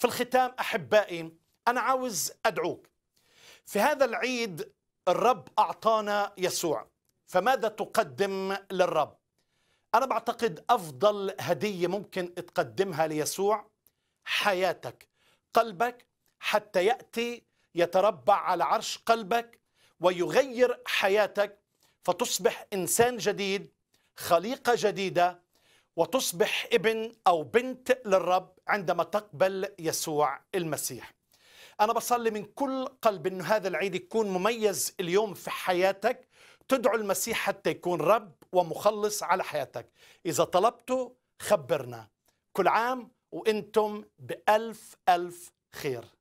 في الختام أحبائي أنا عاوز أدعوك في هذا العيد الرب أعطانا يسوع فماذا تقدم للرب أنا بعتقد أفضل هدية ممكن تقدمها ليسوع حياتك قلبك حتى يأتي يتربع على عرش قلبك ويغير حياتك فتصبح إنسان جديد خليقة جديدة وتصبح ابن أو بنت للرب عندما تقبل يسوع المسيح أنا بصلي من كل قلب أن هذا العيد يكون مميز اليوم في حياتك تدعو المسيح حتى يكون رب ومخلص على حياتك إذا طلبته خبرنا كل عام وانتم بألف ألف خير